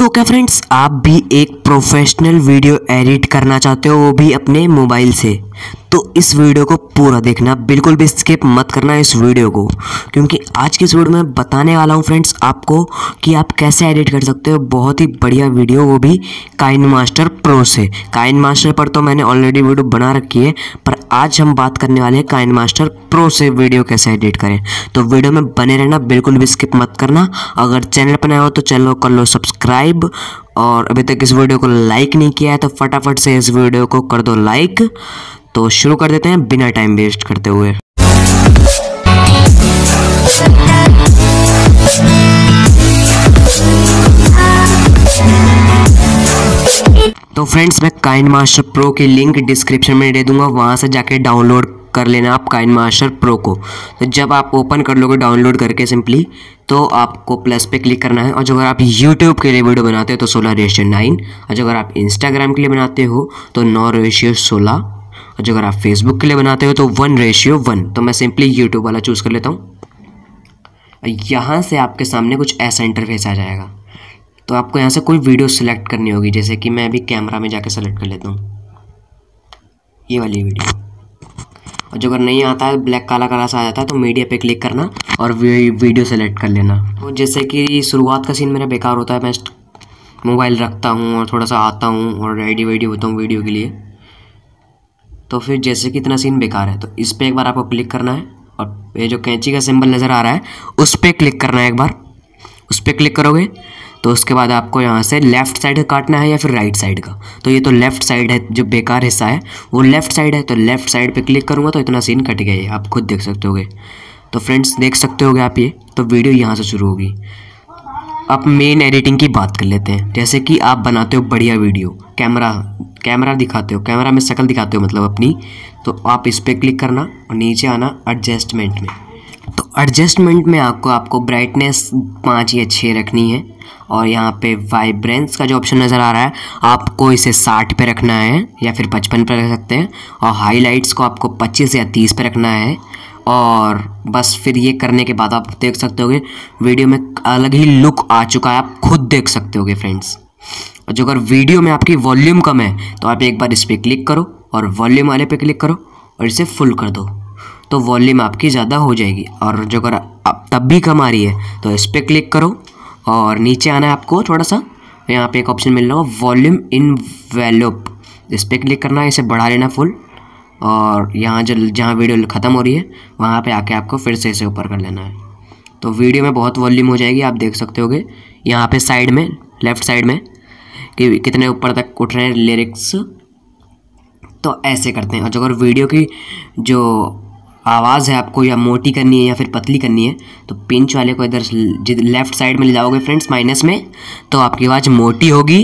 तो क्या फ्रेंड्स आप भी एक प्रोफेशनल वीडियो एडिट करना चाहते हो वो भी अपने मोबाइल से तो इस वीडियो को पूरा देखना बिल्कुल भी स्किप मत करना इस वीडियो को क्योंकि आज की इस वीडियो में बताने वाला हूँ फ्रेंड्स आपको कि आप कैसे एडिट कर सकते हो बहुत ही बढ़िया वीडियो वो भी काइन मास्टर प्रो से काइन मास्टर पर तो मैंने ऑलरेडी वीडियो बना रखी है पर आज हम बात करने वाले हैं काइन मास्टर प्रो से वीडियो कैसे एडिट करें तो वीडियो में बने रहना बिल्कुल भी स्किप मत करना अगर चैनल पर नया हो तो चैनल को कर लो सब्सक्राइब और अभी तक इस वीडियो को लाइक नहीं किया है तो फटाफट से इस वीडियो को कर दो लाइक तो शुरू कर देते हैं बिना टाइम वेस्ट करते हुए तो फ्रेंड्स मैं काइन मास्टर प्रो की लिंक डिस्क्रिप्शन में दे दूंगा वहां से जाके डाउनलोड कर लेना आप काइन मास्टर प्रो को तो जब आप ओपन कर लोगे डाउनलोड करके सिंपली तो आपको प्लस पे क्लिक करना है और जो अगर आप यूट्यूब के लिए वीडियो बनाते हो तो सोलह रेशियो नाइन और जो अगर आप इंस्टाग्राम के लिए बनाते हो तो नौ रेशियो सोलह और जो अगर आप फेसबुक के लिए बनाते हो तो वन रेशियो वन तो मैं सिंपली यूट्यूब वाला चूज़ कर लेता हूँ और यहाँ से आपके सामने कुछ ऐसा इंटरफेस आ जाएगा तो आपको यहाँ से कोई वीडियो सेलेक्ट करनी होगी जैसे कि मैं अभी कैमरा में जाके सेलेक्ट कर लेता हूँ ये वाली वीडियो और जो अगर नहीं आता है ब्लैक काला काला सा आ जाता है तो मीडिया पे क्लिक करना और वीडियो सेलेक्ट कर लेना तो जैसे कि शुरुआत का सीन मेरा बेकार होता है मैं मोबाइल रखता हूँ और थोड़ा सा आता हूँ और रेडी वेडी होता हूँ वीडियो के लिए तो फिर जैसे कि इतना सीन बेकार है तो इस पर एक बार आपको क्लिक करना है और ये जो कैंची का सिंबल नज़र आ रहा है उस पर क्लिक करना है एक बार उस पर क्लिक करोगे तो उसके बाद आपको यहाँ से लेफ्ट साइड का काटना है या फिर राइट साइड का तो ये तो लेफ्ट साइड है जो बेकार हिस्सा है वो लेफ्ट साइड है तो लेफ्ट साइड पे क्लिक करूँगा तो इतना सीन कट गया ये आप खुद देख सकते होगे तो फ्रेंड्स देख सकते हो आप ये तो वीडियो यहाँ से शुरू होगी अब मेन एडिटिंग की बात कर लेते हैं जैसे कि आप बनाते हो बढ़िया वीडियो कैमरा कैमरा दिखाते हो कैमरा में शक्ल दिखाते हो मतलब अपनी तो आप इस पर क्लिक करना और नीचे आना एडजस्टमेंट में तो एडजस्टमेंट में आपको आपको ब्राइटनेस पाँच या छः रखनी है और यहाँ पे वाइब्रेंस का जो ऑप्शन नज़र आ रहा है आपको इसे साठ पे रखना है या फिर पचपन पे रख सकते हैं और हाइलाइट्स को आपको पच्चीस या तीस पे रखना है और बस फिर ये करने के बाद आप देख सकते होगे वीडियो में अलग ही लुक आ चुका है आप खुद देख सकते होगे फ्रेंड्स और जो अगर वीडियो में आपकी वॉल्यूम कम है तो आप एक बार इस पर क्लिक करो और वॉल्यूम वाले पे क्लिक करो और इसे फुल कर दो तो वॉल्यूम आपकी ज़्यादा हो जाएगी और जो अगर आप तब भी कम आ रही है तो इस पर क्लिक करो और नीचे आना है आपको थोड़ा सा यहाँ पे एक ऑप्शन मिल रहा होगा वॉल्यूम इन वेलोप इस पर क्लिक करना है इसे बढ़ा लेना फुल और यहाँ जो जहाँ वीडियो ख़त्म हो रही है वहाँ पे आके आपको फिर से इसे ऊपर कर लेना है तो वीडियो में बहुत वॉल्यूम हो जाएगी आप देख सकते होगे यहाँ साइड में लेफ़्ट साइड में कि कितने ऊपर तक उठ रहे हैं लिरिक्स तो ऐसे करते हैं और जो अगर वीडियो की जो आवाज़ है आपको या मोटी करनी है या फिर पतली करनी है तो पिंच वाले को इधर लेफ्ट साइड में ले जाओगे फ्रेंड्स माइनस में तो आपकी आवाज़ मोटी होगी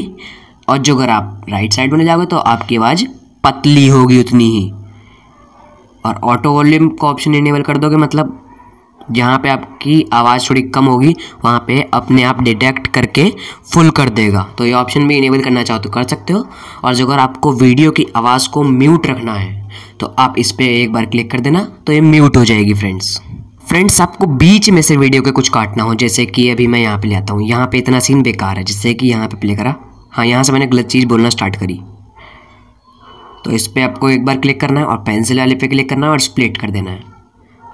और जो अगर आप राइट साइड में ले जाओगे तो आपकी आवाज़ पतली होगी उतनी ही और ऑटो वॉल्यूम का ऑप्शन इनेबल कर दोगे मतलब जहाँ पे आपकी आवाज़ थोड़ी कम होगी वहाँ पे अपने आप डिटेक्ट करके फुल कर देगा तो ये ऑप्शन भी इनेबल करना चाहो तो कर सकते हो और जो अगर आपको वीडियो की आवाज़ को म्यूट रखना है तो आप इस पर एक बार क्लिक कर देना तो ये म्यूट हो जाएगी फ्रेंड्स फ्रेंड्स आपको बीच में से वीडियो के कुछ काटना हो जैसे कि अभी मैं यहाँ पर ले आता हूँ यहाँ पर इतना सीन बेकार है जिससे कि यहाँ पर प्ले करा हाँ यहाँ से मैंने गलत चीज़ बोलना स्टार्ट करी तो इस पर आपको एक बार क्लिक करना है और पेंसिल वाले पे क्लिक करना है और स्प्लिट कर देना है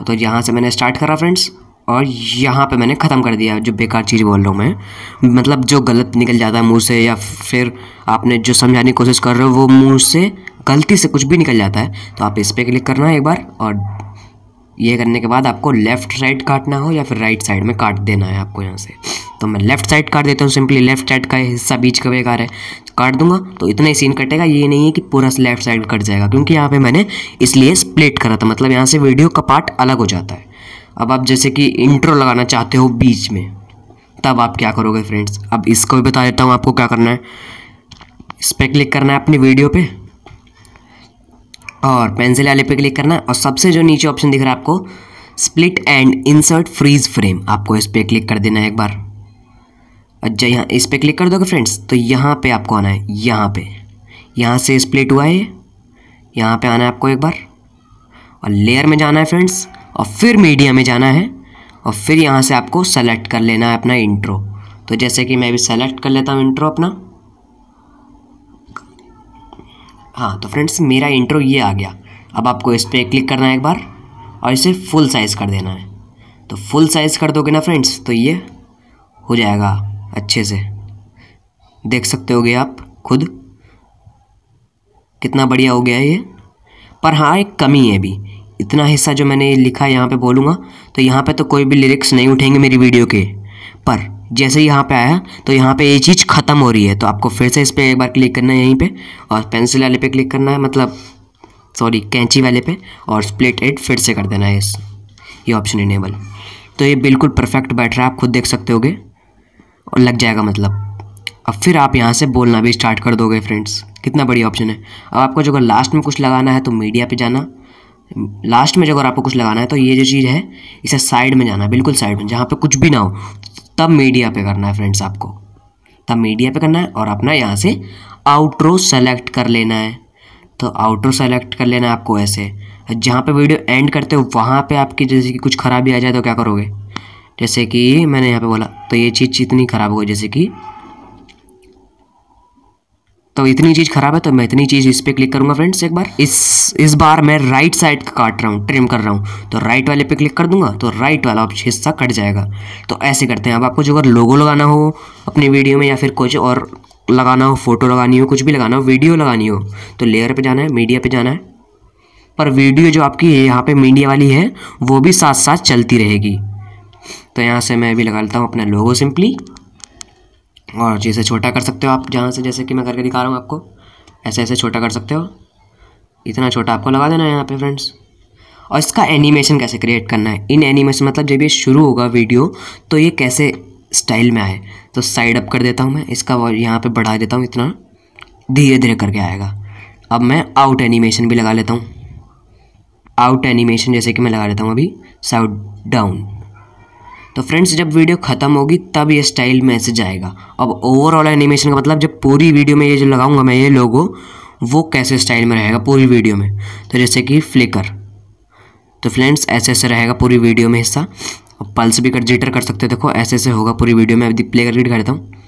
तो यहाँ से मैंने स्टार्ट करा फ्रेंड्स और यहाँ पे मैंने ख़त्म कर दिया जो बेकार चीज़ बोल रहा हूँ मैं मतलब जो गलत निकल जाता है मुँह से या फिर आपने जो समझाने की कोशिश कर रहे हो वो मुँह से गलती से कुछ भी निकल जाता है तो आप इस पर क्लिक करना है एक बार और ये करने के बाद आपको लेफ्ट साइड काटना हो या फिर राइट साइड में काट देना है आपको यहाँ से तो मैं लेफ्ट साइड काट देता हूँ सिंपली लेफ्ट साइड का हिस्सा बीच का बेकार है काट दूंगा तो इतना ही सीन कटेगा ये नहीं है कि पूरा लेफ्ट साइड कट जाएगा क्योंकि यहाँ पे मैंने इसलिए स्प्लिट करा था मतलब यहाँ से वीडियो का पार्ट अलग हो जाता है अब आप जैसे कि इंट्रो लगाना चाहते हो बीच में तब आप क्या करोगे फ्रेंड्स अब इसको भी बता देता हूँ आपको क्या करना है इस पर क्लिक करना है अपनी वीडियो पर और पेंसिल वाले पे क्लिक करना है और सबसे जो नीचे ऑप्शन दिख रहा है आपको split and insert freeze frame आपको इस पर क्लिक कर देना है एक बार अच्छा यहाँ इस पर क्लिक कर दोगे फ्रेंड्स तो यहाँ पे आपको आना है यहाँ पे यहाँ से स्प्लिट हुआ है यहाँ पर आना है आपको एक बार और लेयर में जाना है फ्रेंड्स और फिर मीडिया में जाना है और फिर यहाँ से आपको सेलेक्ट कर लेना है अपना इंट्रो तो जैसे कि मैं भी सेलेक्ट कर लेता हूँ इंट्रो अपना हाँ तो फ्रेंड्स मेरा इंट्रो ये आ गया अब आपको इस पर क्लिक करना है एक बार और इसे फुल साइज़ कर देना है तो फुल साइज़ कर दोगे ना फ्रेंड्स तो ये हो जाएगा अच्छे से देख सकते होगे आप खुद कितना बढ़िया हो गया ये पर हाँ एक कमी है भी इतना हिस्सा जो मैंने लिखा है यहाँ पे बोलूँगा तो यहाँ पे तो कोई भी लिरिक्स नहीं उठेंगे मेरी वीडियो के पर जैसे ही यहाँ पे आया तो यहाँ पे ये चीज़ ख़त्म हो रही है तो आपको फिर से इस पर एक बार क्लिक करना है यहीं पे और पेंसिल वाले पे क्लिक करना है मतलब सॉरी कैंची वाले पे और स्प्लिट एड फिर से कर देना है इस ये ऑप्शन इनेबल तो ये बिल्कुल परफेक्ट बैठ रहा है आप खुद देख सकते होगे और लग जाएगा मतलब अब फिर आप यहाँ से बोलना भी स्टार्ट कर दोगे फ्रेंड्स कितना बड़ी ऑप्शन है अब आपको जो अगर लास्ट में कुछ लगाना है तो मीडिया पर जाना लास्ट में जो अगर आपको कुछ लगाना है तो ये जो चीज़ है इसे साइड में जाना बिल्कुल साइड में जहाँ पे कुछ भी ना हो तब मीडिया पे करना है फ्रेंड्स आपको तब मीडिया पे करना है और अपना यहाँ से आउट्रो सेलेक्ट कर लेना है तो आउट्रो सेलेक्ट कर लेना है आपको ऐसे जहाँ पे वीडियो एंड करते हो वहाँ पे आपकी जैसे कि कुछ ख़राबी आ जाए तो क्या करोगे जैसे कि मैंने यहाँ पे बोला तो ये चीज़ इतनी ख़राब हो गई जैसे कि तो इतनी चीज़ खराब है तो मैं इतनी चीज़ इस पर क्लिक करूँगा फ्रेंड्स एक बार इस इस बार मैं राइट साइड का काट रहा हूँ ट्रिम कर रहा हूँ तो राइट वाले पे क्लिक कर दूंगा तो राइट वाला हिस्सा कट जाएगा तो ऐसे करते हैं अब आपको जो अगर लोगो लगाना हो अपनी वीडियो में या फिर कुछ और लगाना हो फोटो लगानी हो कुछ भी लगाना हो वीडियो लगानी हो तो लेयर पर जाना है मीडिया पर जाना है पर वीडियो जो आपकी है यहाँ पर मीडिया वाली है वो भी साथ साथ चलती रहेगी तो यहाँ से मैं भी लगा लेता हूँ अपना लोगो सिंपली और जैसे छोटा कर सकते हो आप जहाँ से जैसे कि मैं करके दिखा रहा हूँ आपको ऐसे ऐसे छोटा कर सकते हो इतना छोटा आपको लगा देना है यहाँ पे फ्रेंड्स और इसका एनिमेशन कैसे क्रिएट करना है इन एनिमेशन मतलब जब ये शुरू होगा वीडियो तो ये कैसे स्टाइल में आए तो साइड अप कर देता हूँ मैं इसका यहाँ पर बढ़ा देता हूँ इतना धीरे धीरे करके आएगा अब मैं आउट एनिमेशन भी लगा लेता हूँ आउट एनिमेशन जैसे कि मैं लगा लेता हूँ अभी साउट डाउन तो फ्रेंड्स जब वीडियो ख़त्म होगी तब ये स्टाइल मैसेज आएगा अब ओवरऑल एनिमेशन का मतलब जब पूरी वीडियो में ये जो लगाऊंगा मैं ये लोगो वो कैसे स्टाइल में रहेगा पूरी वीडियो में तो जैसे कि फ्लिकर तो फ्रेंड्स ऐसे ऐसे रहेगा पूरी वीडियो में हिस्सा अब पल्स भी कर जिटर कर सकते हो देखो ऐसे ऐसे होगा पूरी वीडियो में अभी प्ले करके दिखा देता हूँ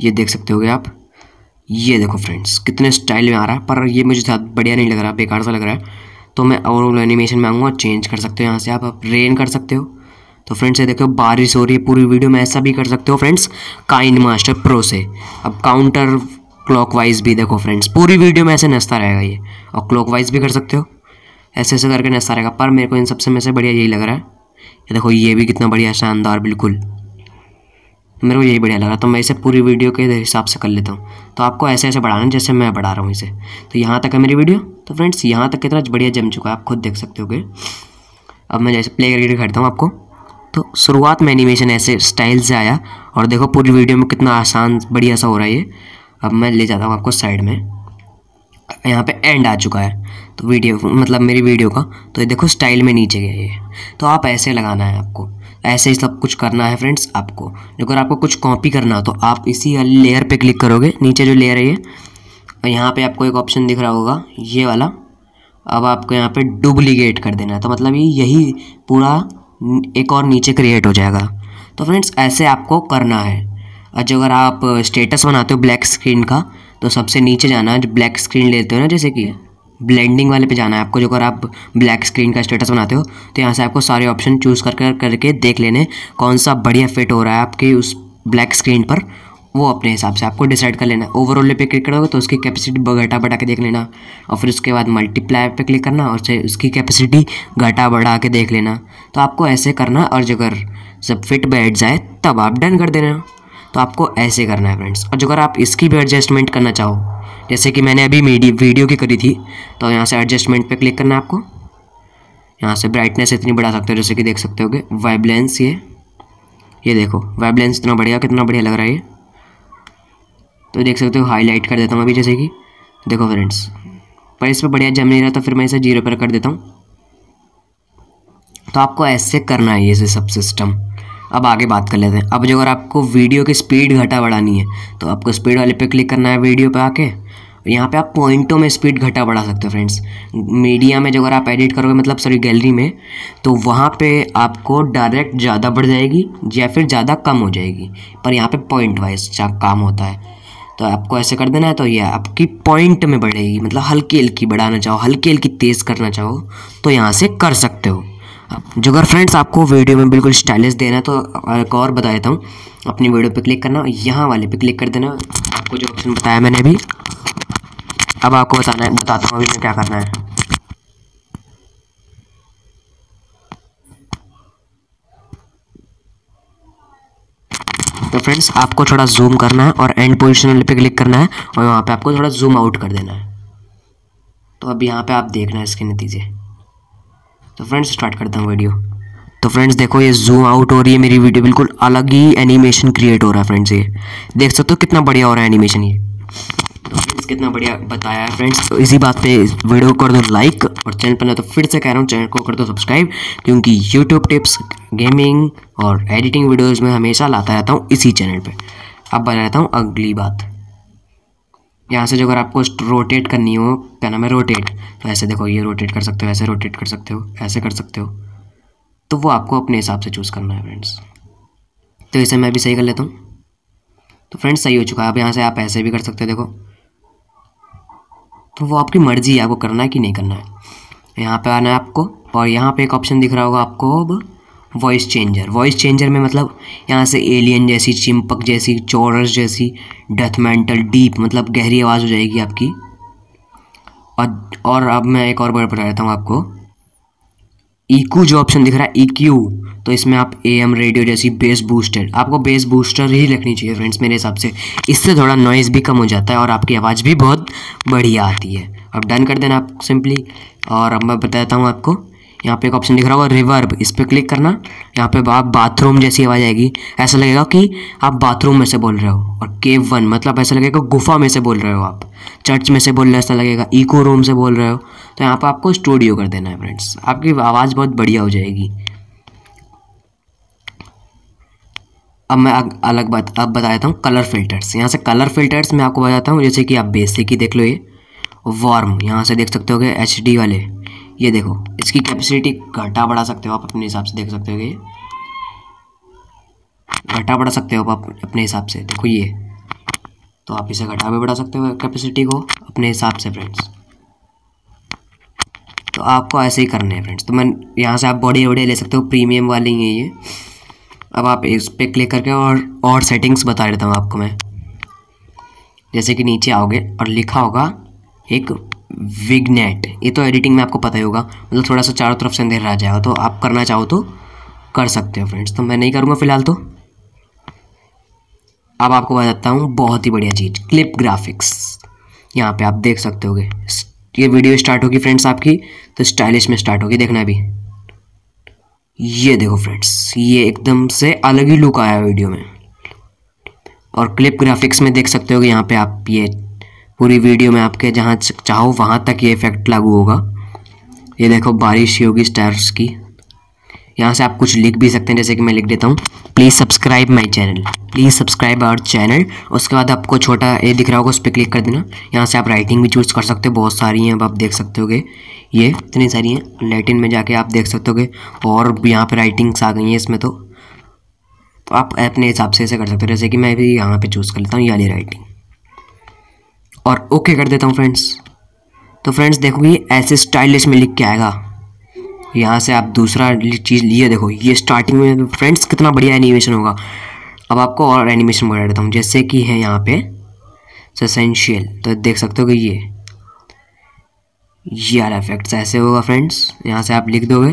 ये देख सकते हो आप ये देखो फ्रेंड्स कितने स्टाइल में आ रहा है पर ये मुझे साथ बढ़िया नहीं लग रहा बेकार सा लग रहा है तो मैं ओवरऑल एनिमेशन में आऊँगा चेंज कर सकते हो यहाँ से आप रेन कर सकते हो तो फ्रेंड्स ये देखो बारिश हो रही है पूरी वीडियो में ऐसा भी कर सकते हो फ्रेंड्स काइन मास्टर प्रो से अब काउंटर क्लॉकवाइज भी देखो फ्रेंड्स पूरी वीडियो में ऐसे नस्ता रहेगा ये और क्लॉकवाइज भी कर सकते हो ऐसे ऐसे करके नस्ता रहेगा पर मेरे को इन सबसे में से बढ़िया यही लग रहा है ये देखो ये भी कितना बढ़िया शानदार बिल्कुल मेरे को यही बढ़िया लग रहा तो मैं इसे पूरी वीडियो के हिसाब से कर लेता हूँ तो आपको ऐसे ऐसे बढ़ाना जैसे मैं बढ़ा रहा हूँ इसे तो यहाँ तक है मेरी वीडियो तो फ्रेंड्स यहाँ तक कितना बढ़िया जम चुका है आप खुद देख सकते हो गए अब मैं जैसे प्ले करके दिखाता हूँ आपको तो शुरुआत में एनिमेशन ऐसे स्टाइल से आया और देखो पूरी वीडियो में कितना आसान बढ़िया सा हो रहा है ये अब मैं ले जाता हूँ आपको साइड में यहाँ पे एंड आ चुका है तो वीडियो मतलब मेरी वीडियो का तो ये देखो स्टाइल में नीचे गया ये तो आप ऐसे लगाना है आपको ऐसे ही सब कुछ करना है फ्रेंड्स आपको अगर आपको कुछ कॉपी करना हो तो आप इसी लेयर पे क्लिक करोगे नीचे जो लेयर है ये और यहाँ पे आपको एक ऑप्शन दिख रहा होगा ये वाला अब आपको यहाँ पे डुप्लीकेट कर देना है तो मतलब ये यही पूरा एक और नीचे क्रिएट हो जाएगा तो फ्रेंड्स ऐसे आपको करना है और जो अगर आप स्टेटस बनाते हो ब्लैक स्क्रीन का तो सबसे नीचे जाना है जो ब्लैक स्क्रीन लेते हो ना जैसे कि ब्लेंडिंग वाले पे जाना है आपको जो अगर आप ब्लैक स्क्रीन का स्टेटस बनाते हो तो यहाँ से आपको सारे ऑप्शन चूज़ कर कर करके देख लेने कौन सा बढ़िया फिट हो रहा है आपके उस ब्लैक स्क्रीन पर वो अपने हिसाब से आपको डिसाइड कर लेना ओवरऑल पे क्लिक करोगे तो उसकी कैपेसिटी घटा बढ़ा के देख लेना और फिर उसके बाद मल्टीप्लायर पे क्लिक करना और उसकी कैपेसिटी घटा बढ़ा के देख लेना तो आपको ऐसे करना और जगह जब फिट बैठ जाए तब आप डन कर देना तो आपको ऐसे करना है फ्रेंड्स और अगर आप इसकी भी एडजस्टमेंट करना चाहो जैसे कि मैंने अभी वीडियो की करी थी तो यहाँ से एडजस्टमेंट पर क्लिक करना है आपको यहाँ से ब्राइटनेस इतनी बढ़ा सकते हो जैसे कि देख सकते कि वाइबलेंस ये ये देखो वाइबलेंस इतना बढ़िया कितना बढ़िया लग रहा है ये तो देख सकते हो हाईलाइट कर देता हूँ अभी जैसे कि देखो फ्रेंड्स पर इस पर बढ़िया जम नहीं रहा तो फिर मैं इसे जीरो पर कर देता हूँ तो आपको ऐसे करना है ये सब सिस्टम अब आगे बात कर लेते हैं अब जो अगर आपको वीडियो की स्पीड घटा बढ़ानी है तो आपको स्पीड वाले पे क्लिक करना है वीडियो पे आके यहाँ पे आप पॉइंटों में स्पीड घटा बढ़ा सकते हो फ्रेंड्स मीडिया में जो अगर आप एडिट करोगे मतलब सॉरी गैलरी में तो वहाँ पे आपको डायरेक्ट ज़्यादा बढ़ जाएगी या फिर ज़्यादा कम हो जाएगी पर यहाँ पे पॉइंट वाइज काम होता है तो आपको ऐसे कर देना है तो ये आपकी पॉइंट में बढ़ेगी मतलब हल्की हल्की बढ़ाना चाहो हल्की हल्की तेज़ करना चाहो तो यहाँ से कर सकते हो जो अगर फ्रेंड्स आपको वीडियो में बिल्कुल स्टाइलिश देना है तो एक और बता देता हूँ अपनी वीडियो पे क्लिक करना यहाँ वाले पे क्लिक कर देना आपको जो ऑप्शन बताया मैंने अभी अब आपको बताना है बताता हूँ अभी मैं क्या करना है तो फ्रेंड्स आपको थोड़ा जूम करना है और एंड पोजिशन पे क्लिक करना है और वहाँ पे आपको थोड़ा जूम आउट कर देना है तो अब यहाँ पे आप देखना है इसके नतीजे तो फ्रेंड्स स्टार्ट करता हूँ वीडियो तो फ्रेंड्स देखो ये जूम आउट हो रही है मेरी वीडियो बिल्कुल अलग ही एनिमेशन क्रिएट हो रहा है फ्रेंड्स ये देख सकते हो कितना बढ़िया हो रहा है एनिमेशन ये फ्रेंड्स कितना बढ़िया बताया है फ्रेंड्स तो इसी बात पे वीडियो कर दो लाइक और चैनल पर ना तो फिर से कह रहा हूँ चैनल को कर दो सब्सक्राइब क्योंकि यूट्यूब टिप्स गेमिंग और एडिटिंग वीडियोज़ में हमेशा लाता रहता हूँ इसी चैनल पर अब बना रहता हूँ अगली बात यहाँ से जो अगर आपको रोटेट करनी हो क्या नाम है रोटेट तो ऐसे देखो ये रोटेट कर सकते हो ऐसे रोटेट कर सकते हो ऐसे कर सकते हो तो वो आपको अपने हिसाब से चूज़ करना है फ्रेंड्स तो इसे मैं भी सही कर लेता हूँ तो फ्रेंड्स सही हो चुका है अब यहाँ से आप ऐसे भी कर सकते हो देखो तो वो आपकी मर्जी है आपको करना है कि नहीं करना है यहाँ पे आना है आपको और यहाँ पे एक ऑप्शन दिख रहा होगा आपको अब वॉइस चेंजर वॉइस चेंजर में मतलब यहाँ से एलियन जैसी चिंपक जैसी चोरस जैसी डेथ मेंटल डीप मतलब गहरी आवाज़ हो जाएगी आपकी और और अब मैं एक और बार बता देता हूँ आपको ईक्यू e जो ऑप्शन दिख रहा है ईक्यू e तो इसमें आप ए एम रेडियो जैसी बेस बूस्टर आपको बेस बूस्टर ही रखनी चाहिए फ्रेंड्स मेरे हिसाब से इससे थोड़ा नॉइज़ भी कम हो जाता है और आपकी आवाज़ भी बहुत बढ़िया आती है अब डन कर देना आप सिंपली और अब मैं बताता हूँ आपको यहाँ पे एक ऑप्शन दिख रहा होगा रिवर्ब इस पर क्लिक करना यहाँ पे आप बाथरूम जैसी आवाज़ आएगी ऐसा लगेगा कि आप बाथरूम में से बोल रहे हो और केव वन मतलब ऐसा लगेगा गुफा में से बोल रहे हो आप चर्च में से बोल रहे हो ऐसा लगेगा इको रूम से बोल रहे हो तो यहाँ पर आपको स्टूडियो कर देना है फ्रेंड्स आपकी आवाज़ बहुत बढ़िया हो जाएगी अब मैं अलग बात अब बता देता हूँ कलर फ़िल्टर्स यहाँ से कलर फ़िल्टर्स मैं आपको बताता हूँ जैसे कि आप बेसिक ही देख लो ये वार्म यहाँ से देख सकते हो एच डी वाले ये देखो इसकी कैपेसिटी घटा बढ़ा सकते हो आप अपने हिसाब से देख सकते हो ये घटा बढ़ा सकते हो आप अपने हिसाब से देखो ये तो आप इसे घटा भी बढ़ा सकते हो कैपेसिटी को अपने हिसाब से फ्रेंड्स तो आपको ऐसे ही करना है फ्रेंड्स तो मैं यहाँ से आप बॉडी वॉडी ले सकते हो प्रीमियम वाली है ये अब आप इस पर क्लिक करके और और सेटिंग्स बता देता हूँ आपको मैं जैसे कि नीचे आओगे और लिखा होगा एक विगनेट ये तो एडिटिंग में आपको पता ही होगा मतलब थोड़ा सा चारों तरफ से अंधेरा आ जाएगा तो आप करना चाहो तो कर सकते हो फ्रेंड्स तो मैं नहीं करूँगा फिलहाल तो अब आपको बताता हूँ बहुत ही बढ़िया चीज़ क्लिप ग्राफिक्स यहाँ पे आप देख सकते होगे ये वीडियो स्टार्ट होगी फ्रेंड्स आपकी तो स्टाइलिश में स्टार्ट होगी देखना अभी ये देखो फ्रेंड्स ये एकदम से अलग ही लुक आया वीडियो में और क्लिप ग्राफिक्स में देख सकते हो यहाँ पे आप ये पूरी वीडियो में आपके जहाँ चाहो वहाँ तक ये इफेक्ट लागू होगा ये देखो बारिश ही होगी स्टार्स की यहाँ से आप कुछ लिख भी सकते हैं जैसे कि मैं लिख देता हूँ please subscribe my channel please subscribe our channel उसके बाद आपको छोटा ये दिख रहा होगा उस पर क्लिक कर देना यहाँ से आप राइटिंग भी चूज़ कर सकते हो बहुत सारी हैं अब आप देख सकते होगे ये इतनी सारी हैं लेटिन में जाके आप देख सकते होगे और यहाँ पर राइटिंग्स आ गई हैं इसमें तो, तो आप अपने हिसाब से ऐसे कर सकते हो जैसे कि मैं भी यहाँ पर चूज़ कर लेता हूँ यानी राइटिंग और ओके कर देता हूँ फ्रेंड्स तो फ्रेंड्स देखो ये ऐसे स्टाइलिश में लिख के आएगा यहाँ से आप दूसरा चीज़ लिए देखो ये स्टार्टिंग में फ्रेंड्स कितना बढ़िया एनिमेशन होगा अब आपको और एनिमेशन बढ़ा देता हूँ जैसे कि है यहाँ पे ससेंशियल तो देख सकते हो कि ये ये वाला इफेक्ट्स ऐसे होगा फ्रेंड्स यहाँ से आप लिख दोगे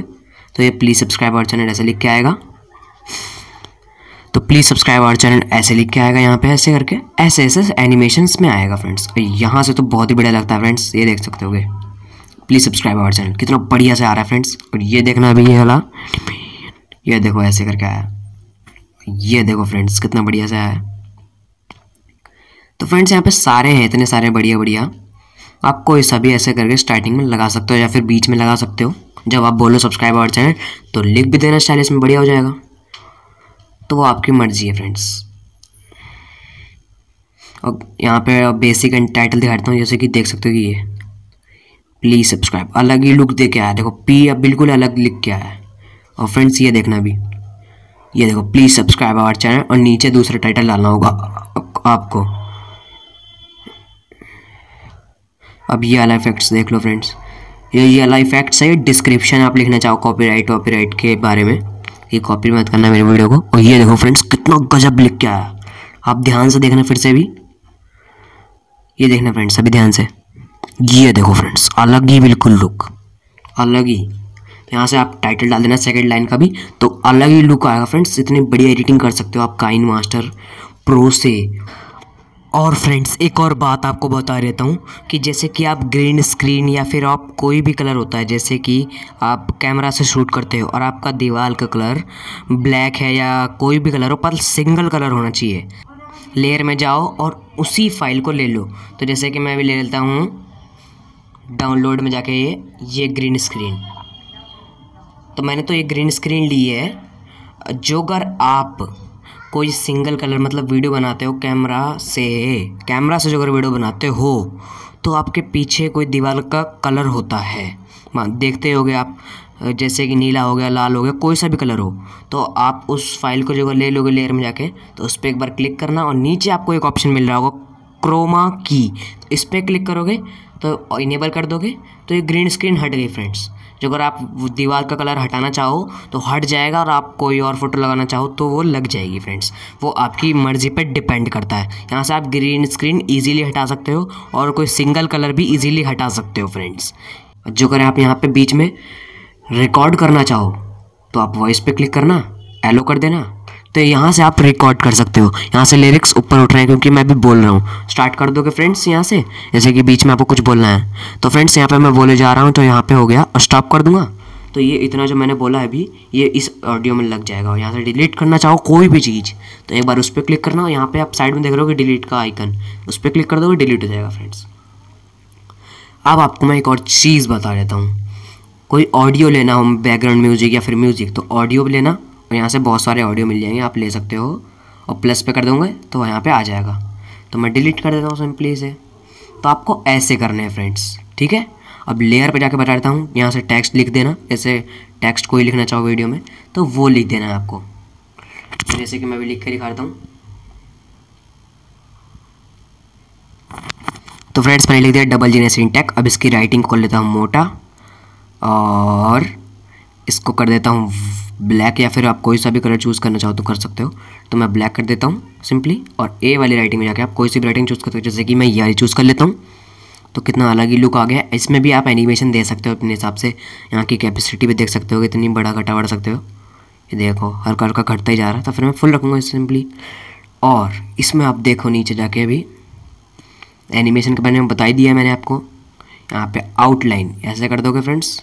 तो ये प्लीज़ सब्सक्राइब और चैनल ऐसे लिख के आएगा तो प्लीज़ सब्सक्राइब आवर चैनल ऐसे लिख के आएगा यहाँ पे ऐसे करके ऐसे ऐसे एनिमेशन में आएगा फ्रेंड्स यहाँ से तो बहुत ही बढ़िया लगता है फ्रेंड्स ये देख सकते गए प्लीज़ सब्सक्राइब आवर चैनल कितना बढ़िया से आ रहा है फ्रेंड्स और ये देखना अभी ये वाला ये देखो ऐसे करके आया ये देखो फ्रेंड्स कितना बढ़िया से आया तो फ्रेंड्स यहाँ पे सारे हैं इतने सारे बढ़िया बढ़िया आप कोई सभी ऐसे करके स्टार्टिंग में लगा सकते हो या फिर बीच में लगा सकते हो जब आप बोलो सब्सक्राइब आवर चैनल तो लिख भी देना स्टाइल इसमें बढ़िया हो जाएगा तो वो आपकी मर्ज़ी है फ्रेंड्स और यहाँ पे बेसिक एंड टाइटल दिखा देता हूँ जैसे कि देख सकते हो कि ये प्लीज़ सब्सक्राइब अलग ही लुक दे के आया देखो पी अब बिल्कुल अलग लिख के आया है और फ्रेंड्स ये देखना भी ये देखो प्लीज़ सब्सक्राइब आवर चैनल और नीचे दूसरा टाइटल डालना होगा आपको अब ये अला इफेक्ट्स देख लो फ्रेंड्स ये ये अला इफेक्ट्स है डिस्क्रिप्शन आप लिखना चाहो कॉपीराइट राइट के बारे में ये कॉपी मत करना मेरे वीडियो को और ये देखो फ्रेंड्स कितना गजब लिख के आया आप ध्यान से देखना फिर से भी ये देखना फ्रेंड्स अभी ध्यान से ये देखो फ्रेंड्स अलग ही बिल्कुल लुक अलग ही यहाँ से आप टाइटल डाल देना सेकेंड लाइन का भी तो अलग ही लुक आएगा फ्रेंड्स इतनी बढ़िया एडिटिंग कर सकते हो आप काइन मास्टर प्रो से और फ्रेंड्स एक और बात आपको बता देता हूँ कि जैसे कि आप ग्रीन स्क्रीन या फिर आप कोई भी कलर होता है जैसे कि आप कैमरा से शूट करते हो और आपका दीवार का कलर ब्लैक है या कोई भी कलर हो पर सिंगल कलर होना चाहिए लेयर में जाओ और उसी फाइल को ले लो तो जैसे कि मैं भी ले लेता हूँ डाउनलोड में जाके ये ये ग्रीन स्क्रीन तो मैंने तो ये ग्रीन स्क्रीन ली है जो अगर आप कोई सिंगल कलर मतलब वीडियो बनाते हो कैमरा से कैमरा से जो अगर वीडियो बनाते हो तो आपके पीछे कोई दीवार का कलर होता है हाँ, देखते हो आप जैसे कि नीला हो गया लाल हो गया कोई सा भी कलर हो तो आप उस फाइल को जो ले लोगे लेयर में जाके तो उस पर एक बार क्लिक करना और नीचे आपको एक ऑप्शन मिल रहा होगा क्रोमा की तो इस पर क्लिक करोगे तो इनेबल कर दोगे तो ये ग्रीन स्क्रीन हट गई फ्रेंड्स जो अगर आप दीवार का कलर हटाना चाहो तो हट जाएगा और आप कोई और फोटो लगाना चाहो तो वो लग जाएगी फ्रेंड्स वो आपकी मर्ज़ी पर डिपेंड करता है यहाँ से आप ग्रीन स्क्रीन ईजिली हटा सकते हो और कोई सिंगल कलर भी ईजिली हटा सकते हो फ्रेंड्स जो अगर आप यहाँ पे बीच में रिकॉर्ड करना चाहो तो आप वॉइस पे क्लिक करना एलो कर देना तो यहाँ से आप रिकॉर्ड कर सकते हो यहाँ से लिरिक्स ऊपर उठ रहे हैं क्योंकि मैं भी बोल रहा हूँ स्टार्ट कर दोगे फ्रेंड्स यहाँ से जैसे कि बीच में आपको कुछ बोलना है तो फ्रेंड्स यहाँ पर मैं बोले जा रहा हूँ तो यहाँ पर हो गया और स्टॉप कर दूँगा तो ये इतना जो मैंने बोला है अभी ये इस ऑडियो में लग जाएगा और यहाँ से डिलीट करना चाहो कोई भी चीज़ तो एक बार उस पर क्लिक करना और यहाँ पे आप साइड में देख रहे हो कि डिलीट का आइकन उस पर क्लिक कर दोगे डिलीट हो जाएगा फ्रेंड्स अब आपको मैं एक और चीज़ बता देता हूँ कोई ऑडियो लेना हो बैकग्राउंड म्यूजिक या फिर म्यूजिक तो ऑडियो लेना यहाँ से बहुत सारे ऑडियो मिल जाएंगे आप ले सकते हो और प्लस पे कर दूँगे तो यहाँ पे आ जाएगा तो मैं डिलीट कर देता हूँ सिंपली से तो आपको ऐसे करने हैं फ्रेंड्स ठीक है अब लेयर पे जाके बता देता हूँ यहाँ से टेक्स्ट लिख देना जैसे टेक्स्ट कोई लिखना चाहो वीडियो में तो वो लिख देना है आपको तो जैसे कि मैं भी लिख के दिखा देता हूँ तो फ्रेंड्स मैंने लिख दिया डबल जी जीने सिंटेक अब इसकी राइटिंग खोल लेता हूँ मोटा और इसको कर देता हूँ ब्लैक या फिर आप कोई सा भी कलर चूज़ करना चाहो तो कर सकते हो तो मैं ब्लैक कर देता हूँ सिंपली और ए वाली राइटिंग में जाके आप कोई सी भी राइटिंग चूज़ कर सकते हो जैसे कि मैं यही चूज़ कर लेता हूँ तो कितना अलग ही लुक आ गया इसमें भी आप एनिमेशन दे सकते हो अपने हिसाब से यहाँ की कैपेसिटी भी देख सकते हो कितनी बड़ा घटा बढ़ सकते हो ये देखो कलर हल्का घटता ही जा रहा है तो फिर मैं फुल रखूँगा सिंपली और इसमें आप देखो नीचे जाके अभी एनिमेशन के बारे में बता ही दिया मैंने आपको यहाँ पे आउटलाइन ऐसे कर दोगे फ्रेंड्स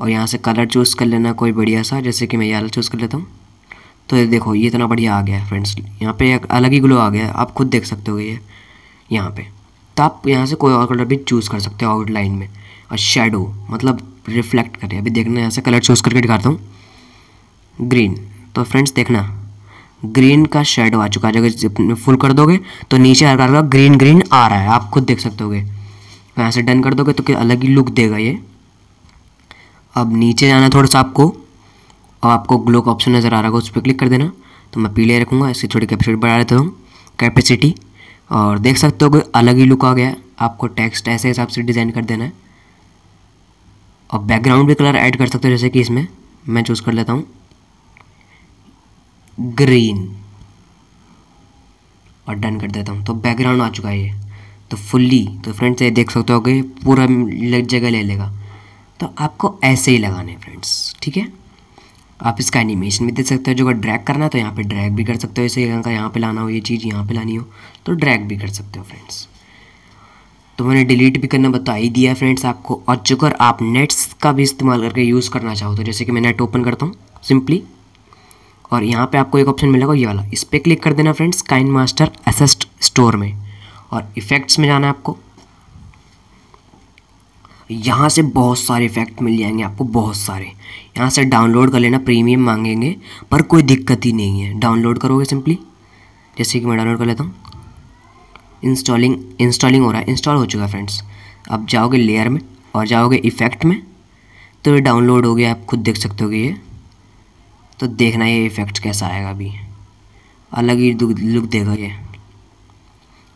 और यहाँ से कलर चूज़ कर लेना कोई बढ़िया सा जैसे कि मैं येलो चूज़ कर लेता हूँ तो ये देखो ये इतना बढ़िया आ गया है फ्रेंड्स यहाँ पे एक अलग ही ग्लो आ गया है आप खुद देख सकते हो ये यहाँ पे तो आप यहाँ से कोई और कलर भी चूज़ कर सकते हो आउटलाइन में और शेडो मतलब रिफ्लेक्ट करें अभी देखना यहाँ से कलर चूज़ करके दिखाता हूँ ग्रीन तो फ्रेंड्स देखना ग्रीन का शेडो आ चुका है अगर फुल कर दोगे तो नीचे हर कलर का ग्रीन ग्रीन आ रहा है आप खुद देख सकते हो यहाँ से डन कर दोगे तो अलग ही लुक देगा ये अब नीचे जाना थोड़ा सा आपको अब आपको ग्लो का ऑप्शन नज़र आ रहा होगा उस पर क्लिक कर देना तो मैं पीले रखूँगा इससे थोड़ी कैपेसिटी बढ़ा लेता हूँ कैपेसिटी और देख सकते हो कि अलग ही लुक आ गया आपको टेक्स्ट ऐसे हिसाब से डिज़ाइन कर देना है और बैकग्राउंड भी कलर ऐड कर सकते हो जैसे कि इसमें मैं चूज़ कर लेता हूँ ग्रीन और डन कर देता हूँ तो बैकग्राउंड आ चुका है ये तो फुल्ली तो फ्रेंड्स ये देख सकते हो कि पूरा जगह ले लेगा तो आपको ऐसे ही लगाने हैं फ्रेंड्स ठीक है आप इसका एनिमेशन भी दे सकते हो जो अगर ड्रैग करना है तो यहाँ पे ड्रैग भी कर सकते हो इसे यहाँ का यहाँ पे लाना हो ये चीज़ यहाँ पे लानी हो तो ड्रैग भी कर सकते हो फ्रेंड्स तो मैंने डिलीट भी करना बता ही दिया फ्रेंड्स आपको और अगर आप नेट्स का भी इस्तेमाल करके यूज़ करना चाहो तो जैसे कि मैं नेट ओपन करता हूँ सिंपली और यहाँ पर आपको एक ऑप्शन मिलेगा ये वाला इस पर क्लिक कर देना friends KineMaster asset store में और इफेक्ट्स में जाना है आपको यहाँ से बहुत सारे इफ़ेक्ट मिल जाएंगे आपको बहुत सारे यहाँ से डाउनलोड कर लेना प्रीमियम मांगेंगे पर कोई दिक्कत ही नहीं है डाउनलोड करोगे सिंपली जैसे कि मैं डाउनलोड कर लेता हूँ इंस्टॉलिंग इंस्टॉलिंग हो रहा है इंस्टॉल हो चुका है फ्रेंड्स अब जाओगे लेयर में और जाओगे इफ़ेक्ट में तो ये डाउनलोड हो गया आप खुद देख सकते हो ये तो देखना ये इफ़ेक्ट कैसा आएगा अभी अलग ही लुक देगा ये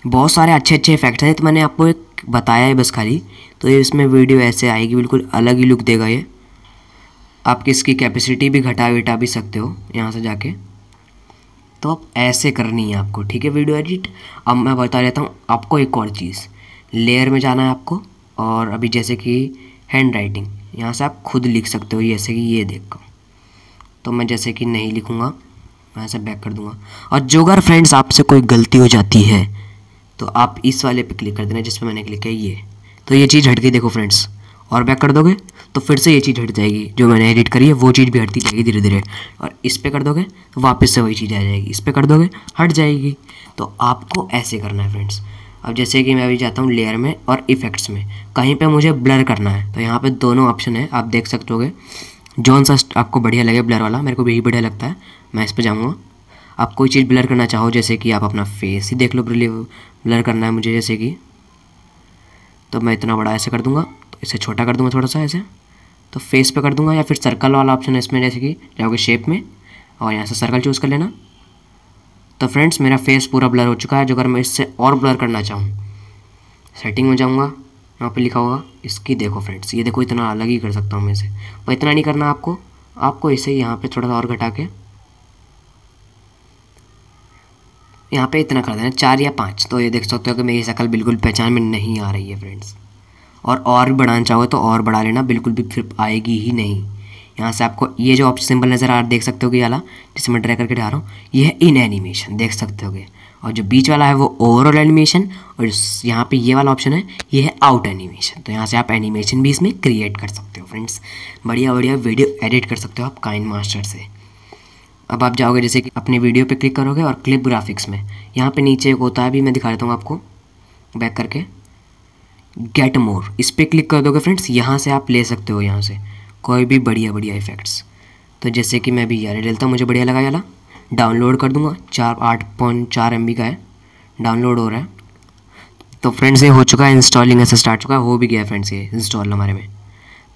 बहुत सारे अच्छे अच्छे इफ़ेक्ट हैं तो मैंने आपको एक बताया है बस खाली तो ये इसमें वीडियो ऐसे आएगी बिल्कुल अलग ही लुक देगा ये आप इसकी कैपेसिटी भी घटा विटा भी सकते हो यहाँ से जाके तो आप ऐसे करनी है आपको ठीक है वीडियो एडिट अब मैं बता देता हूँ आपको एक और चीज़ लेयर में जाना है आपको और अभी जैसे कि हैंड राइटिंग यहाँ से आप खुद लिख सकते हो जैसे कि ये देखो तो मैं जैसे कि नहीं लिखूँगा मैं ऐसे बैक कर दूँगा और जोगर फ्रेंड्स आपसे कोई गलती हो जाती है तो आप इस वाले पे क्लिक कर देना जिस पर मैंने क्लिक किया ये तो ये चीज़ हट गई देखो फ्रेंड्स और बैक कर दोगे तो फिर से ये चीज़ हट जाएगी जो मैंने एडिट करी है वो चीज़ भी हटती जाएगी धीरे धीरे और इस पर कर दोगे तो वापस से वही चीज़ आ जाएगी इस पर कर दोगे हट जाएगी तो आपको ऐसे करना है फ्रेंड्स अब जैसे कि मैं अभी जाता हूँ लेयर में और इफ़ेक्ट्स में कहीं पे मुझे ब्लर करना है तो यहाँ पे दोनों ऑप्शन है आप देख सकते होगे जौन सा आपको बढ़िया लगे ब्लर वाला मेरे को भी यही बढ़िया लगता है मैं इस पर जाऊँगा आप कोई चीज़ ब्लर करना चाहो जैसे कि आप अपना फेस ही देख लो ब्लर करना है मुझे जैसे कि तो मैं इतना बड़ा ऐसे कर दूंगा तो इसे छोटा कर दूंगा थोड़ा सा ऐसे तो फेस पे कर दूंगा या फिर सर्कल वाला ऑप्शन है इसमें जैसे कि जाओगे शेप में और यहाँ से सर्कल चूज़ कर लेना तो फ्रेंड्स मेरा फेस पूरा ब्लर हो चुका है जो अगर मैं इससे और ब्लर करना चाहूँ सेटिंग में जाऊँगा यहाँ पर लिखा होगा इसकी देखो फ्रेंड्स ये देखो इतना अलग ही कर सकता हूँ मैं इसे पर इतना नहीं करना आपको आपको इसे यहाँ पर थोड़ा सा और घटा के यहाँ पे इतना कर देना चार या पाँच तो ये देख सकते हो कि मेरी शक्ल बिल्कुल पहचान में नहीं आ रही है फ्रेंड्स और और बढ़ाना चाहो तो और बढ़ा लेना बिल्कुल भी फिर आएगी ही नहीं यहाँ से आपको ये जो ऑप्शन सिंबल नज़र आ रहा देख सकते हो कि अला जिसे मैं ड्रा करके डाल रहा हूँ ये है इन एनिमेशन देख सकते होगे और जो बीच वाला है वो ओवरऑल एनिमेशन और यहाँ पे ये वाला ऑप्शन है ये है आउट एनिमेशन तो यहाँ से आप एनिमेशन भी इसमें क्रिएट कर सकते हो फ्रेंड्स बढ़िया बढ़िया वीडियो एडिट कर सकते हो आप काइन मास्टर से अब आप जाओगे जैसे कि अपने वीडियो पे क्लिक करोगे और क्लिप ग्राफिक्स में यहाँ पे नीचे एक होता है भी मैं दिखा देता हूँ आपको बैक करके गेट मोर इस पर क्लिक कर दोगे फ्रेंड्स यहाँ से आप ले सकते हो यहाँ से कोई भी बढ़िया बढ़िया इफेक्ट्स तो जैसे कि मैं भी यार लेता हूँ मुझे बढ़िया लगा यहाँ डाउनलोड कर दूँगा चार आठ पॉइंट चार एम का है डाउनलोड हो रहा है तो फ्रेंड्स ये हो चुका है इंस्टॉलिंग ऐसे स्टार्ट चुका है हो भी गया फ्रेंड्स ये इंस्टॉल हमारे में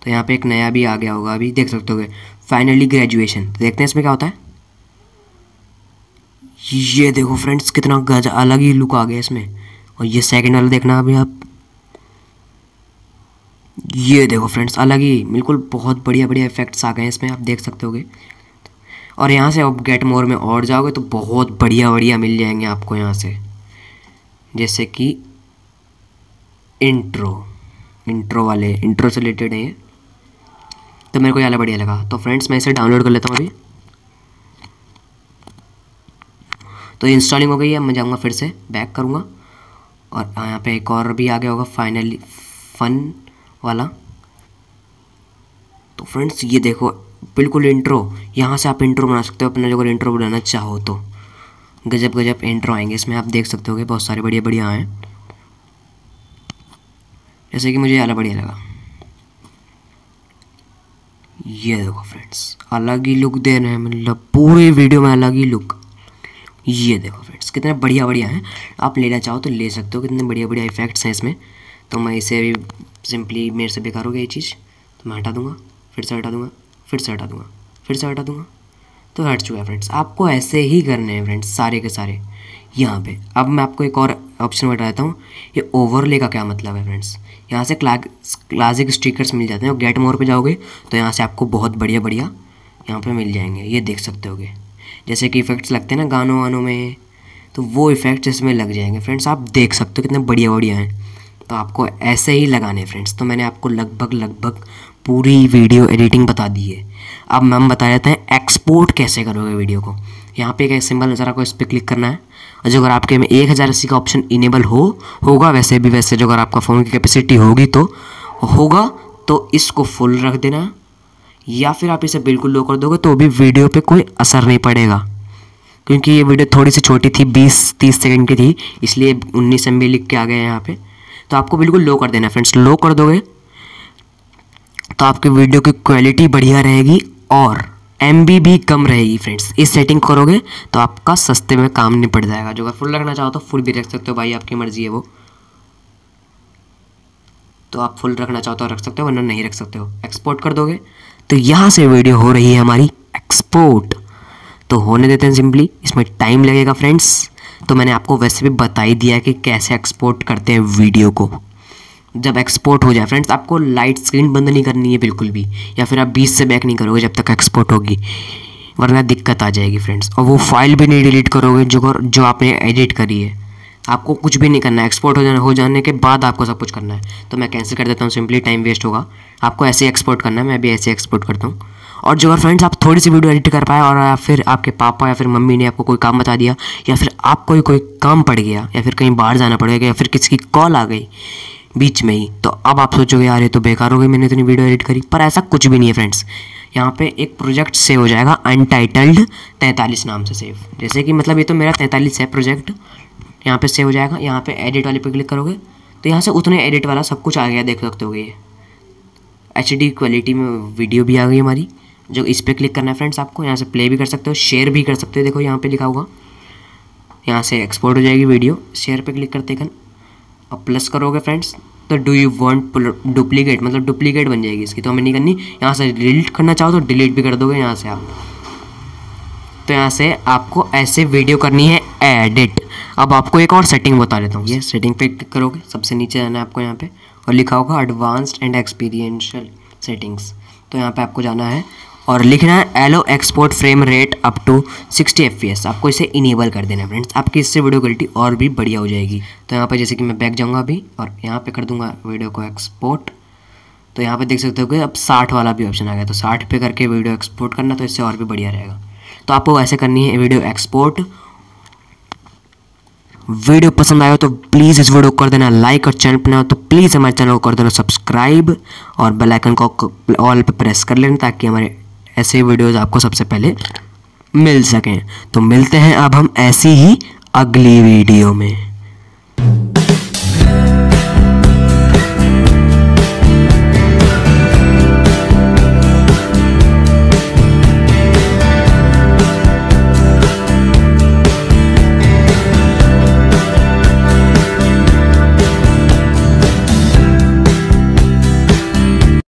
तो यहाँ पे एक नया भी आ गया होगा अभी देख सकते हो फाइनली ग्रेजुएशन देखते हैं इसमें क्या होता है ये देखो फ्रेंड्स कितना गज अलग ही लुक आ गया इसमें और ये सेकंड वाला देखना अभी आप ये देखो फ्रेंड्स अलग ही बिल्कुल बहुत बढ़िया बढ़िया इफेक्ट्स आ गए हैं इसमें आप देख सकते होगे और यहाँ से आप गेट मोर में और जाओगे तो बहुत बढ़िया बढ़िया मिल जाएंगे आपको यहाँ से जैसे कि इंट्रो इंट्रो वाले इंट्रो से रिलेटेड है ये तो मेरे को ये वाला बढ़िया लगा तो फ्रेंड्स मैं इसे डाउनलोड कर लेता हूँ अभी तो ये इंस्टॉलिंग हो गई है मैं जाऊँगा फिर से बैक करूँगा और यहाँ पे एक और भी आ गया होगा फाइनली फन वाला तो फ्रेंड्स ये देखो बिल्कुल इंट्रो यहाँ से आप इंट्रो बना सकते हो अपने जो इंट्रो बनाना चाहो तो गजब गजब इंट्रो आएंगे इसमें आप देख सकते हो बहुत सारे बढ़िया बढ़िया आए जैसे कि मुझे अलग बढ़िया लगा ये देखो फ्रेंड्स अलग ही लुक दे रहे हैं मतलब पूरे वीडियो में अलग ही लुक ये देखो फ्रेंड्स कितने बढ़िया बढ़िया हैं आप लेना चाहो तो ले सकते हो कितने बढ़िया बढ़िया इफेक्ट्स हैं इसमें तो मैं इसे अभी सिंपली मेरे से बेकार हो गया ये चीज़ तो मैं हटा दूँगा फिर से हटा दूँगा फिर से हटा दूँगा फिर से हटा दूँगा तो हट चुका है फ्रेंड्स आपको ऐसे ही करने हैं फ्रेंड्स सारे के सारे यहाँ पे अब मैं आपको एक और ऑप्शन बता देता हूँ ये ओवरले का क्या मतलब है फ्रेंड्स यहाँ से क्लास क्लासिक स्टिकर्स मिल जाते हैं और गेट मोर पे जाओगे तो यहाँ से आपको बहुत बढ़िया बढ़िया यहाँ पे मिल जाएंगे ये देख सकते होगे जैसे कि इफ़ेक्ट्स लगते हैं ना गानों वानों में तो वो इफ़ेक्ट्स इसमें लग जाएंगे फ्रेंड्स आप देख सकते हो कितने बढ़िया बढ़िया हैं तो आपको ऐसे ही लगाने फ्रेंड्स तो मैंने आपको लगभग लगभग पूरी वीडियो एडिटिंग बता दी है अब मैम बता देते हैं एक्सपोर्ट कैसे करोगे वीडियो को यहाँ पे एक सिंबल नज़र आपको इस पर क्लिक करना है और जो अगर आपके में एक हज़ार अस्सी का ऑप्शन इनेबल हो होगा वैसे भी वैसे जो अगर आपका फ़ोन की कैपेसिटी होगी तो होगा तो इसको फुल रख देना या फिर आप इसे बिल्कुल लो कर दोगे तो भी वीडियो पे कोई असर नहीं पड़ेगा क्योंकि ये वीडियो थोड़ी सी छोटी थी 20-30 सेकंड की थी इसलिए 19 एम लिख के आ गए यहाँ पे तो आपको बिल्कुल लो कर देना फ्रेंड्स लो कर दोगे तो आपकी वीडियो की क्वालिटी बढ़िया रहेगी और एम भी कम रहेगी फ्रेंड्स इस सेटिंग करोगे तो आपका सस्ते में काम निपट जाएगा जो अगर फुल रखना चाहो तो फुल भी रख सकते हो भाई आपकी मर्ज़ी है वो तो आप फुल रखना चाहो तो रख सकते हो वरना नहीं रख सकते हो एक्सपोर्ट कर दोगे तो यहाँ से वीडियो हो रही है हमारी एक्सपोर्ट तो होने देते हैं सिंपली इसमें टाइम लगेगा फ्रेंड्स तो मैंने आपको वैसे भी बता ही दिया कि कैसे एक्सपोर्ट करते हैं वीडियो को जब एक्सपोर्ट हो जाए फ्रेंड्स आपको लाइट स्क्रीन बंद नहीं करनी है बिल्कुल भी या फिर आप बीस से बैक नहीं करोगे जब तक एक्सपोर्ट होगी वरना दिक्कत आ जाएगी फ्रेंड्स और वो फाइल भी नहीं डिलीट करोगे जो जो आपने एडिट करी है आपको कुछ भी नहीं करना है एक्सपोर्ट हो जाने हो जाने के बाद आपको सब कुछ करना है तो मैं कैंसिल कर देता हूँ सिंपली टाइम वेस्ट होगा आपको ऐसे एक्सपोर्ट करना है मैं भी ऐसे एक्सपोर्ट करता हूँ और जो फ्रेंड्स आप थोड़ी सी वीडियो एडिट कर पाए और फिर आपके पापा या फिर मम्मी ने आपको कोई काम बता दिया या फिर आपको ही कोई काम पड़ गया या फिर कहीं बाहर जाना पड़ गया या फिर किसी की कॉल आ गई बीच में ही तो अब आप सोचोगे यार ये तो बेकार हो गई मैंने इतनी वीडियो एडिट करी पर ऐसा कुछ भी नहीं है फ्रेंड्स यहाँ पे एक प्रोजेक्ट सेव हो जाएगा अनटाइटल्ड तैंतालीस नाम से सेव जैसे कि मतलब ये तो मेरा तैंतालीस है प्रोजेक्ट यहाँ पे सेव हो जाएगा यहाँ पे एडिट वाले पे क्लिक करोगे तो यहाँ से उतने एडिट वाला सब कुछ आ गया देख सकते हो ये एच क्वालिटी में वीडियो भी आ गई हमारी जो इस पर क्लिक करना है फ्रेंड्स आपको यहाँ से प्ले भी कर सकते हो शेयर भी कर सकते हो देखो यहाँ पे लिखा होगा यहाँ से एक्सपोर्ट हो जाएगी वीडियो शेयर पे क्लिक करते कन और प्लस करोगे फ्रेंड्स तो डू यू वांट डुप्लीकेट मतलब डुप्लीकेट बन जाएगी इसकी तो हमें नहीं करनी यहाँ से डिलीट करना चाहो तो डिलीट भी कर दोगे यहाँ से आप तो यहाँ से आपको ऐसे वीडियो करनी है एडिट अब आपको एक और सेटिंग बता देता हूँ ये सेटिंग पे क्लिक करोगे सबसे नीचे जाना है आपको यहाँ पे और लिखा होगा एडवांस्ड एंड एक्सपीरियंशियल सेटिंग्स तो यहाँ पे आपको जाना है और लिखना है allow export frame rate up to 60 F आपको इसे इनेबल कर देना है फ्रेंड्स आपकी इससे वीडियो क्वालिटी और भी बढ़िया हो जाएगी तो यहाँ पर जैसे कि मैं बैक जाऊँगा अभी और यहाँ पर कर दूँगा वीडियो को एक्सपोर्ट तो यहाँ पर देख सकते हो कि अब साठ वाला भी ऑप्शन आ गया तो साठ पे करके वीडियो एक्सपोर्ट करना तो इससे और भी बढ़िया रहेगा तो आपको ऐसे करनी है वीडियो एक्सपोर्ट वीडियो पसंद आया तो प्लीज़ इस वीडियो को कर देना लाइक और चैनल पर ना हो तो प्लीज़ हमारे चैनल को कर देना सब्सक्राइब और बेल आइकन को ऑल पे प्रेस कर लेना ताकि हमारे ऐसे वीडियोस आपको सबसे पहले मिल सकें तो मिलते हैं अब हम ऐसी ही अगली वीडियो में